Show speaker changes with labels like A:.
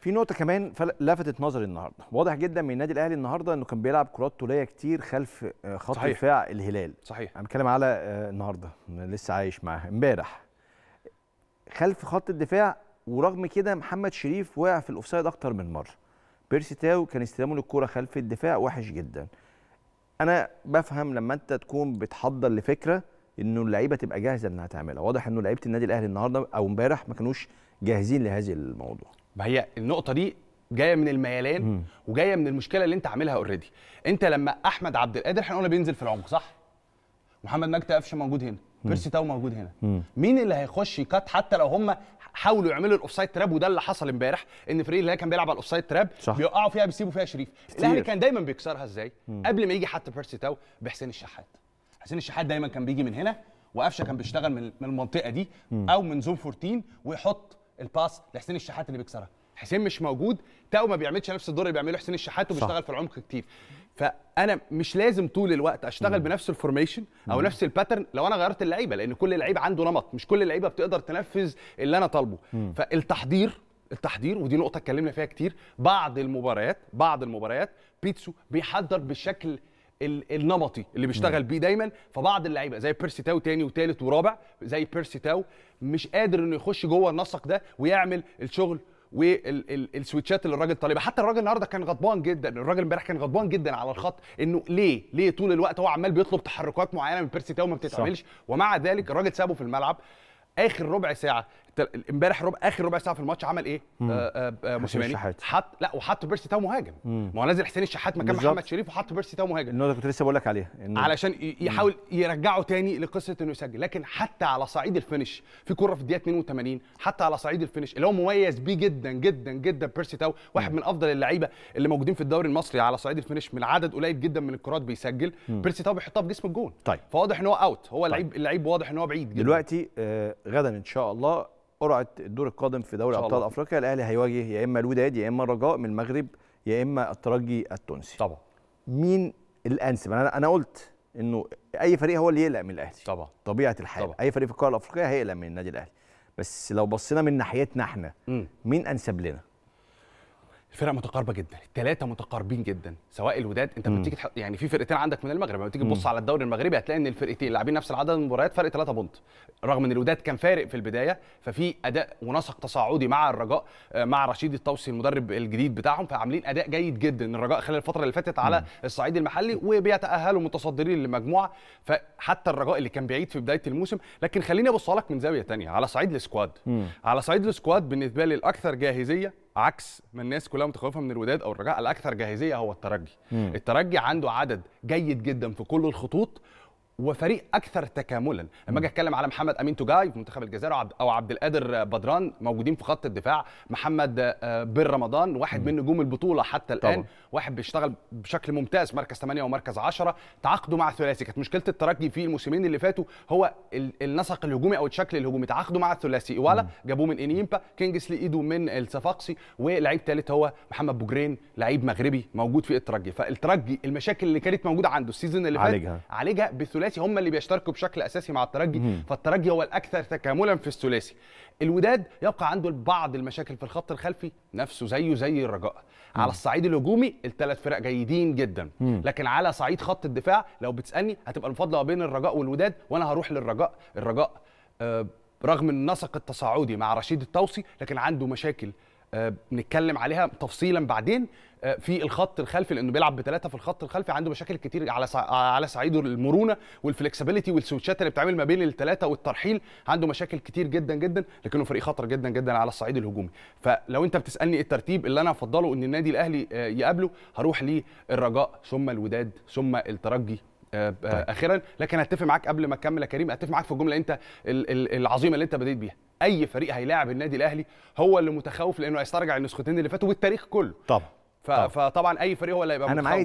A: في نقطه كمان لفتت نظري النهارده واضح جدا من النادي الاهلي النهارده انه كان بيلعب كرات طوليه كتير خلف آه، خط دفاع الهلال صحيح انا بتكلم على آه، النهارده لسه عايش معاه امبارح خلف خط الدفاع ورغم كده محمد شريف وقع في الاوفسايد اكتر من مره بيرسي تاو كان استلامه للكوره خلف الدفاع وحش جدا انا بفهم لما انت تكون بتحضر لفكره انه اللعيبه تبقى جاهزه انها تعملها واضح انه لعيبه النادي الاهلي النهارده او امبارح ما كانوش جاهزين لهذه الموضوع ما
B: هي النقطه دي جايه من الميلان مم. وجايه من المشكله اللي انت عاملها اوريدي انت لما احمد عبد القادر احنا قلنا بينزل في العمق صح محمد مجدي قفشه موجود هنا بيرسي تاو موجود هنا مم. مين اللي هيخش يكات حتى لو هم حاولوا يعملوا الاوفسايد تراب وده اللي حصل امبارح ان فريق الاهلي كان بيلعب على الاوفسايد تراب بيوقعوا فيها بيسيبوا فيها شريف الاهلي كان دايما بيكسرها ازاي مم. قبل ما يجي حتى بيرسي تاو بحسين الشحات حسين الشحات دايما كان بيجي من هنا وقفشه كان بيشتغل من المنطقه دي او من زون 14 ويحط الباس لحسين الشحات اللي بيكسرها حسين مش موجود تاو ما بيعملش نفس الدور اللي بيعمله حسين الشحات وبيشتغل في العمق كتير فانا مش لازم طول الوقت اشتغل مم. بنفس الفورميشن او مم. نفس الباترن لو انا غيرت اللعيبه لان كل لعيب عنده نمط مش كل اللعيبه بتقدر تنفذ اللي انا طالبه فالتحضير التحضير ودي نقطه اتكلمنا فيها كتير بعض المباريات بعض المباريات بيتسو بيحضر بشكل النمطي اللي بيشتغل بيه دايما فبعض اللعيبه زي بيرسي تاو تاني وتالت ورابع زي بيرسي تاو مش قادر انه يخش جوه النسق ده ويعمل الشغل والسويتشات اللي الراجل طالبها حتى الراجل النهارده كان غضبان جدا الراجل امبارح كان غضبان جدا على الخط انه ليه ليه طول الوقت هو عمال بيطلب تحركات معينه من بيرسي تاو ما بتتعملش ومع ذلك الراجل سابه في الملعب اخر ربع ساعه امبارح ربع اخر ربع ساعه في الماتش عمل ايه آه، آه، آه، موسيماني حط لا وحط بيرسي تاو مهاجم ما هو نازل حسين الشحات مكان محمد شريف وحط بيرسي تاو مهاجم النقطه كنت لسه بقول لك عليها إنه... علشان يحاول يرجعه تاني لقصه انه يسجل لكن حتى على صعيد الفينش في كره في الدقيقه 82 حتى على صعيد الفينش اللي هو مميز بيه جدا جدا جدا بيرسي تاو واحد مم. من افضل اللعيبه اللي موجودين في الدوري المصري على صعيد الفينش من عدد قليل جدا من الكرات بيسجل مم. بيرسي تاو بيحطها في جسم الجون طيب فواضح ان هو اوت هو طيب. اللعيب واضح ان هو بعيد جدا
A: دلوقتي آه غدا ان شاء الله قرعه الدور القادم في دوري ابطال افريقيا الاهلي هيواجه يا اما الوداد يا اما الرجاء من المغرب يا اما الترجي التونسي طبعا مين الانسب انا انا قلت انه اي فريق هو اللي يقلق من الاهلي طبعا طبيعه الحال طبعا. اي فريق في القاره الافريقيه هيقلق من النادي الاهلي بس لو بصينا من ناحيتنا احنا مين انسب لنا الفرق متقاربه جدا الثلاثه
B: متقاربين جدا سواء الوداد انت لما تح... يعني في فرقتين عندك من المغرب لما تيجي تبص على الدوري المغربي هتلاقي ان الفرقتين لاعبين نفس العدد من المباريات فرق ثلاثة بونت رغم ان الوداد كان فارق في البدايه ففي اداء ونسق تصاعدي مع الرجاء آه، مع رشيد الطوسي المدرب الجديد بتاعهم فعاملين اداء جيد جدا الرجاء خلال الفتره اللي فاتت على الصعيد المحلي وبيتاهلوا متصدرين للمجموعه فحتى الرجاء اللي كان بعيد في بدايه الموسم لكن خليني ابص لك من زاويه ثانيه على صعيد السكواد على صعيد السكواد بالنسبه لي الاكثر جاهزيه عكس ما الناس كلها متخوفه من الوداد او الرجاء الاكثر جاهزيه هو الترجي الترجي عنده عدد جيد جدا في كل الخطوط وفريق اكثر تكاملا لما اجي اتكلم على محمد امين توجاي في منتخب الجزائر او عبد القادر بدران موجودين في خط الدفاع محمد آه، بن رمضان واحد من نجوم البطوله حتى الان طبعا. واحد بيشتغل بشكل ممتاز مركز 8 ومركز 10 تعاقده مع الثلاثي كانت مشكله الترجي في الموسمين اللي فاتوا هو النسق الهجومي او الشكل الهجومي تعاقده مع الثلاثي ايوالا جابوه من انيمبا كينجسلي ايدو من الصفاقسي ولعيب ثالث هو محمد بوجرين لعيب مغربي موجود في الترجي فالترجي المشاكل اللي كانت موجوده عنده السيزون اللي فات عالجها عالجها الثلاثي هم اللي بيشتركوا بشكل اساسي مع الترجي فالترجي هو الاكثر تكاملا في الثلاثي الوداد يبقى عنده بعض المشاكل في الخط الخلفي نفسه زيه زي الرجاء مم. على الصعيد الهجومي الثلاث فرق جيدين جدا مم. لكن على صعيد خط الدفاع لو بتسالني هتبقى المفضله بين الرجاء والوداد وانا هروح للرجاء الرجاء آه رغم النسق التصاعدي مع رشيد التوصي لكن عنده مشاكل آه، بنتكلم عليها تفصيلا بعدين آه، في الخط الخلفي لانه بيلعب بثلاثه في الخط الخلفي عنده مشاكل كتير على على صعيد المرونه والفلكسبيليتي والسويتشات اللي بتعمل ما بين الثلاثه والترحيل عنده مشاكل كتير جدا جدا لكنه فريق خطر جدا جدا على الصعيد الهجومي فلو انت بتسالني إيه الترتيب اللي انا افضله ان النادي الاهلي آه، يقابله هروح للرجاء ثم الوداد ثم الترجي آه، آه، طيب. اخيرا لكن اتفق معاك قبل ما اكمل يا كريم اتفق معاك في الجمله انت العظيمه اللي انت بديت بيها اي فريق هيلاعب النادي الاهلي هو اللي متخوف لانه هيسترجع النسختين اللي فاتوا والتاريخ كله طبعا فطبعا اي فريق هو اللي هيبقى انا معايا